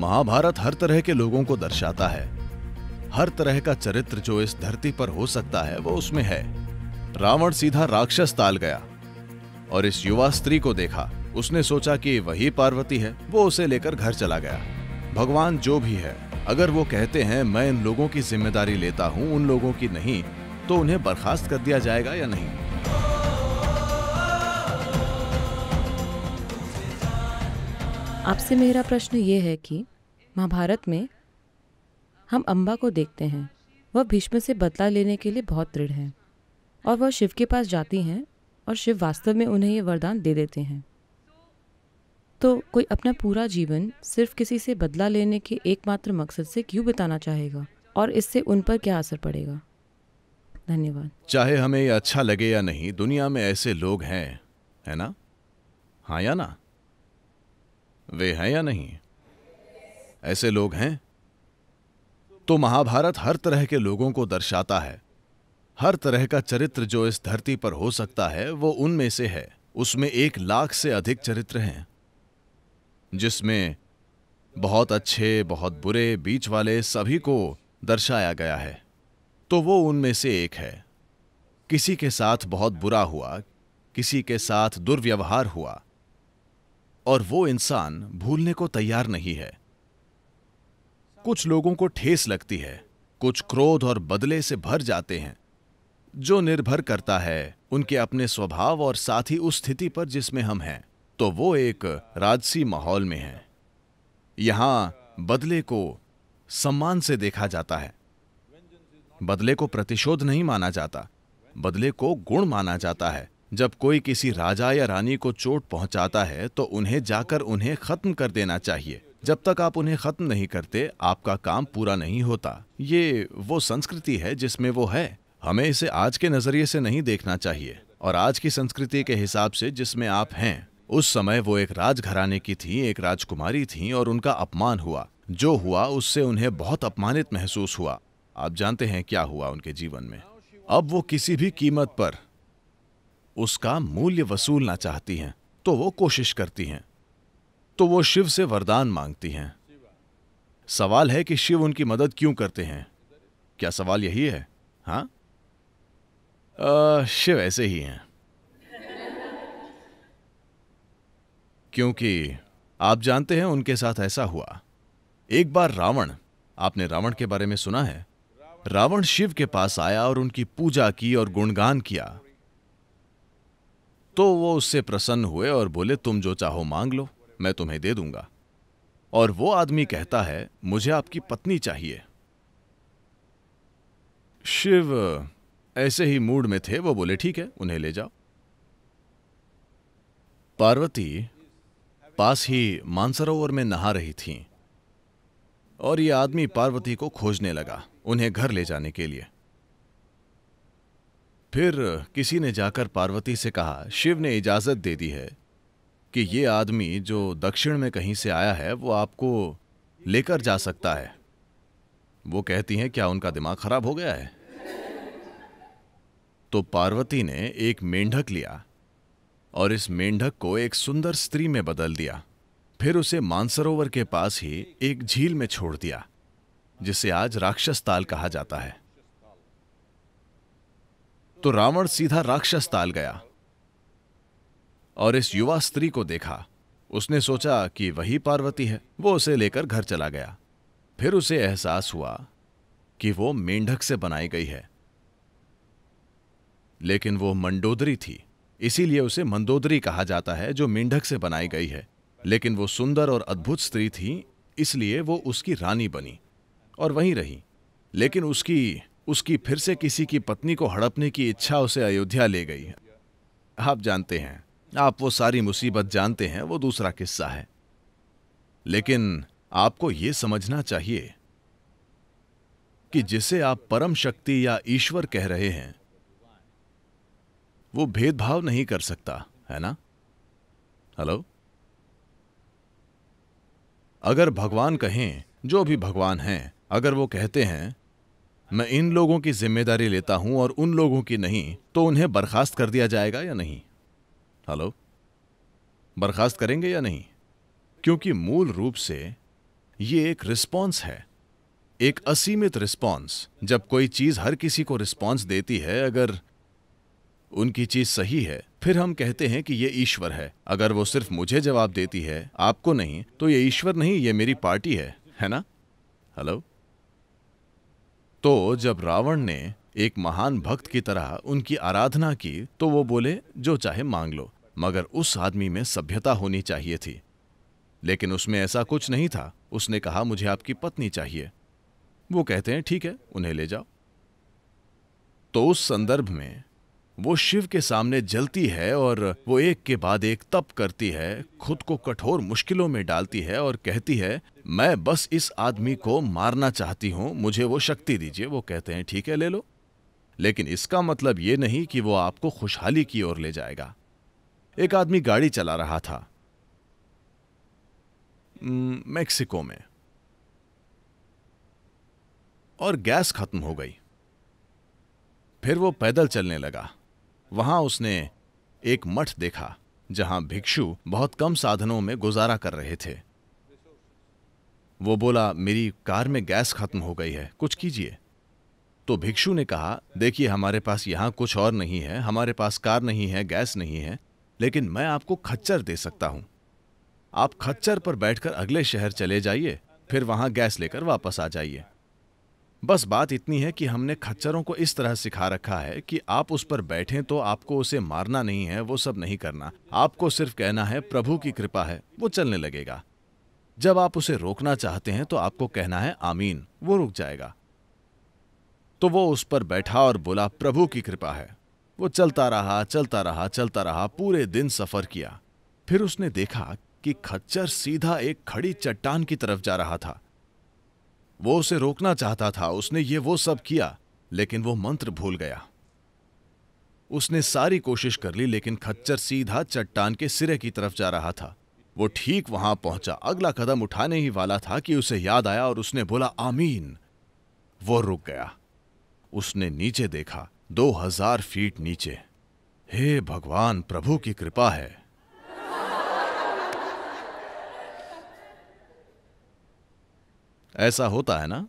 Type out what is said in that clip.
महाभारत हर तरह के लोगों को दर्शाता है हर तरह का चरित्र जो इस धरती पर हो सकता है वो उसमें है रावण सीधा राक्षस ताल गया और इस युवा स्त्री को देखा उसने सोचा कि वही पार्वती है वो उसे लेकर घर चला गया भगवान जो भी है अगर वो कहते हैं मैं इन लोगों की जिम्मेदारी लेता हूँ उन लोगों की नहीं तो उन्हें बर्खास्त कर दिया जाएगा या नहीं आपसे मेरा प्रश्न ये है कि महाभारत में हम अम्बा को देखते हैं वह भीष्म से बदला लेने के लिए बहुत दृढ़ हैं और वह शिव के पास जाती हैं और शिव वास्तव में उन्हें ये वरदान दे देते हैं तो कोई अपना पूरा जीवन सिर्फ किसी से बदला लेने के एकमात्र मकसद से क्यों बिताना चाहेगा और इससे उन पर क्या असर पड़ेगा धन्यवाद चाहे हमें यह अच्छा लगे या नहीं दुनिया में ऐसे लोग हैं है ना हाँ या ना वे हैं या नहीं ऐसे लोग हैं तो महाभारत हर तरह के लोगों को दर्शाता है हर तरह का चरित्र जो इस धरती पर हो सकता है वो उनमें से है उसमें एक लाख से अधिक चरित्र हैं जिसमें बहुत अच्छे बहुत बुरे बीच वाले सभी को दर्शाया गया है तो वो उनमें से एक है किसी के साथ बहुत बुरा हुआ किसी के साथ दुर्व्यवहार हुआ और वो इंसान भूलने को तैयार नहीं है कुछ लोगों को ठेस लगती है कुछ क्रोध और बदले से भर जाते हैं जो निर्भर करता है उनके अपने स्वभाव और साथ ही उस स्थिति पर जिसमें हम हैं तो वो एक राजसी माहौल में है यहां बदले को सम्मान से देखा जाता है बदले को प्रतिशोध नहीं माना जाता बदले को गुण माना जाता है जब कोई किसी राजा या रानी को चोट पहुंचाता है तो उन्हें जाकर उन्हें खत्म कर देना चाहिए जब तक आप उन्हें खत्म नहीं करते आपका काम पूरा नहीं होता ये वो संस्कृति है जिसमें वो है हमें इसे आज के नजरिए से नहीं देखना चाहिए और आज की संस्कृति के हिसाब से जिसमें आप हैं उस समय वो एक राजघराने की थी एक राजकुमारी थी और उनका अपमान हुआ जो हुआ उससे उन्हें बहुत अपमानित महसूस हुआ आप जानते हैं क्या हुआ उनके जीवन में अब वो किसी भी कीमत पर उसका मूल्य वसूलना चाहती हैं तो वो कोशिश करती हैं तो वो शिव से वरदान मांगती हैं सवाल है कि शिव उनकी मदद क्यों करते हैं क्या सवाल यही है हाँ शिव ऐसे ही हैं क्योंकि आप जानते हैं उनके साथ ऐसा हुआ एक बार रावण आपने रावण के बारे में सुना है रावण शिव के पास आया और उनकी पूजा की और गुणगान किया तो वो उससे प्रसन्न हुए और बोले तुम जो चाहो मांग लो मैं तुम्हें दे दूंगा और वो आदमी कहता है मुझे आपकी पत्नी चाहिए शिव ऐसे ही मूड में थे वो बोले ठीक है उन्हें ले जाओ पार्वती पास ही मानसरोवर में नहा रही थीं और ये आदमी पार्वती को खोजने लगा उन्हें घर ले जाने के लिए फिर किसी ने जाकर पार्वती से कहा शिव ने इजाज़त दे दी है कि ये आदमी जो दक्षिण में कहीं से आया है वो आपको लेकर जा सकता है वो कहती हैं क्या उनका दिमाग खराब हो गया है तो पार्वती ने एक मेंढक लिया और इस मेंढक को एक सुंदर स्त्री में बदल दिया फिर उसे मानसरोवर के पास ही एक झील में छोड़ दिया जिसे आज राक्षस ताल कहा जाता है तो रावण सीधा राक्षस ताल गया और इस युवा स्त्री को देखा उसने सोचा कि वही पार्वती है वो उसे लेकर घर चला गया फिर उसे एहसास हुआ कि वो मेंढक से बनाई गई है लेकिन वो मंडोदरी थी इसीलिए उसे मंदोदरी कहा जाता है जो मेंढक से बनाई गई है लेकिन वो सुंदर और अद्भुत स्त्री थी इसलिए वो उसकी रानी बनी और वहीं रही लेकिन उसकी उसकी फिर से किसी की पत्नी को हड़पने की इच्छा उसे अयोध्या ले गई आप जानते हैं आप वो सारी मुसीबत जानते हैं वो दूसरा किस्सा है लेकिन आपको ये समझना चाहिए कि जिसे आप परम शक्ति या ईश्वर कह रहे हैं वो भेदभाव नहीं कर सकता है ना हेलो अगर भगवान कहें जो भी भगवान हैं अगर वो कहते हैं मैं इन लोगों की जिम्मेदारी लेता हूं और उन लोगों की नहीं तो उन्हें बर्खास्त कर दिया जाएगा या नहीं हेलो बर्खास्त करेंगे या नहीं क्योंकि मूल रूप से ये एक रिस्पॉन्स है एक असीमित रिस्पॉन्स जब कोई चीज हर किसी को रिस्पॉन्स देती है अगर उनकी चीज सही है फिर हम कहते हैं कि ये ईश्वर है अगर वो सिर्फ मुझे जवाब देती है आपको नहीं तो ये ईश्वर नहीं ये मेरी पार्टी है है ना हेलो तो जब रावण ने एक महान भक्त की तरह उनकी आराधना की तो वो बोले जो चाहे मांग लो मगर उस आदमी में सभ्यता होनी चाहिए थी लेकिन उसमें ऐसा कुछ नहीं था उसने कहा मुझे आपकी पत्नी चाहिए वो कहते हैं ठीक है उन्हें ले जाओ तो उस संदर्भ में वो शिव के सामने जलती है और वो एक के बाद एक तप करती है खुद को कठोर मुश्किलों में डालती है और कहती है मैं बस इस आदमी को मारना चाहती हूँ मुझे वो शक्ति दीजिए वो कहते हैं ठीक है ले लो लेकिन इसका मतलब ये नहीं कि वो आपको खुशहाली की ओर ले जाएगा एक आदमी गाड़ी चला रहा था मेक्सिको में और गैस खत्म हो गई फिर वो पैदल चलने लगा वहां उसने एक मठ देखा जहां भिक्षु बहुत कम साधनों में गुजारा कर रहे थे वो बोला मेरी कार में गैस खत्म हो गई है कुछ कीजिए तो भिक्षु ने कहा देखिए हमारे पास यहां कुछ और नहीं है हमारे पास कार नहीं है गैस नहीं है लेकिन मैं आपको खच्चर दे सकता हूं आप खच्चर पर बैठकर अगले शहर चले जाइए फिर वहां गैस लेकर वापस आ जाइए बस बात इतनी है कि हमने खच्चरों को इस तरह सिखा रखा है कि आप उस पर बैठें तो आपको उसे मारना नहीं है वो सब नहीं करना आपको सिर्फ कहना है प्रभु की कृपा है वो चलने लगेगा जब आप उसे रोकना चाहते हैं तो आपको कहना है आमीन वो रुक जाएगा तो वो उस पर बैठा और बोला प्रभु की कृपा है वो चलता रहा चलता रहा चलता रहा पूरे दिन सफर किया फिर उसने देखा कि खच्चर सीधा एक खड़ी चट्टान की तरफ जा रहा था वो उसे रोकना चाहता था उसने ये वो सब किया लेकिन वो मंत्र भूल गया उसने सारी कोशिश कर ली लेकिन खच्चर सीधा चट्टान के सिरे की तरफ जा रहा था वो ठीक वहां पहुंचा अगला कदम उठाने ही वाला था कि उसे याद आया और उसने बोला आमीन वो रुक गया उसने नीचे देखा दो हजार फीट नीचे हे भगवान प्रभु की कृपा है ऐसा होता है ना